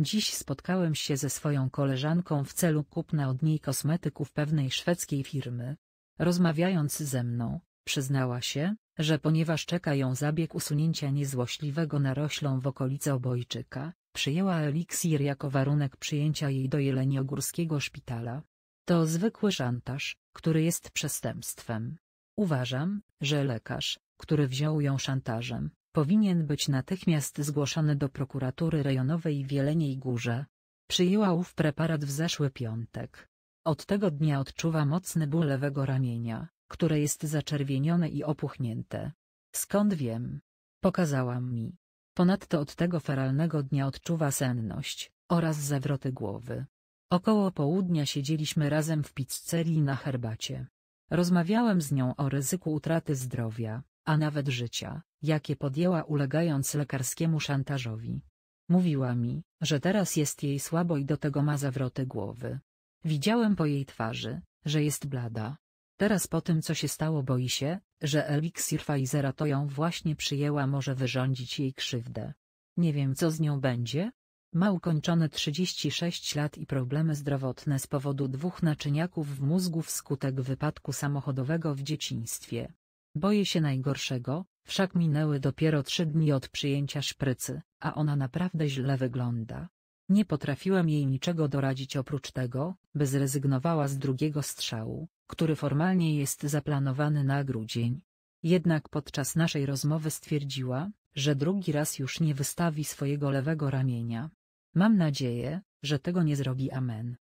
Dziś spotkałem się ze swoją koleżanką w celu kupna od niej kosmetyków pewnej szwedzkiej firmy. Rozmawiając ze mną, przyznała się, że ponieważ czeka ją zabieg usunięcia niezłośliwego naroślą w okolicy obojczyka, przyjęła eliksir jako warunek przyjęcia jej do Jeleniogórskiego szpitala. To zwykły szantaż, który jest przestępstwem. Uważam, że lekarz, który wziął ją szantażem, powinien być natychmiast zgłoszony do prokuratury rejonowej w Jeleniej Górze. Przyjęła ów preparat w zeszły piątek. Od tego dnia odczuwa mocny ból lewego ramienia, które jest zaczerwienione i opuchnięte. Skąd wiem? Pokazała mi. Ponadto od tego feralnego dnia odczuwa senność oraz zawroty głowy. Około południa siedzieliśmy razem w pizzerii na herbacie. Rozmawiałem z nią o ryzyku utraty zdrowia, a nawet życia, jakie podjęła ulegając lekarskiemu szantażowi. Mówiła mi, że teraz jest jej słabo i do tego ma zawroty głowy. Widziałem po jej twarzy, że jest blada. Teraz po tym co się stało boi się, że eliksir Pfizera to ją właśnie przyjęła może wyrządzić jej krzywdę. Nie wiem co z nią będzie? Ma ukończone 36 lat i problemy zdrowotne z powodu dwóch naczyniaków w mózgu wskutek wypadku samochodowego w dzieciństwie. Boję się najgorszego, wszak minęły dopiero trzy dni od przyjęcia szprycy, a ona naprawdę źle wygląda. Nie potrafiłem jej niczego doradzić oprócz tego, by zrezygnowała z drugiego strzału, który formalnie jest zaplanowany na grudzień. Jednak podczas naszej rozmowy stwierdziła, że drugi raz już nie wystawi swojego lewego ramienia. Mam nadzieję, że tego nie zrobi Amen.